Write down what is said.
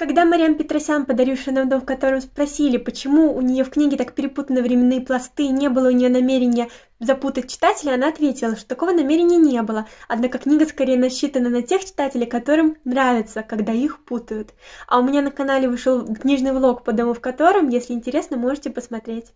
Когда Мариам Петросян, подарившая нам дом, в котором спросили, почему у нее в книге так перепутаны временные пласты, не было у нее намерения запутать читателя, она ответила, что такого намерения не было, однако книга скорее насчитана на тех читателей, которым нравится, когда их путают. А у меня на канале вышел книжный влог по дому, в котором, если интересно, можете посмотреть.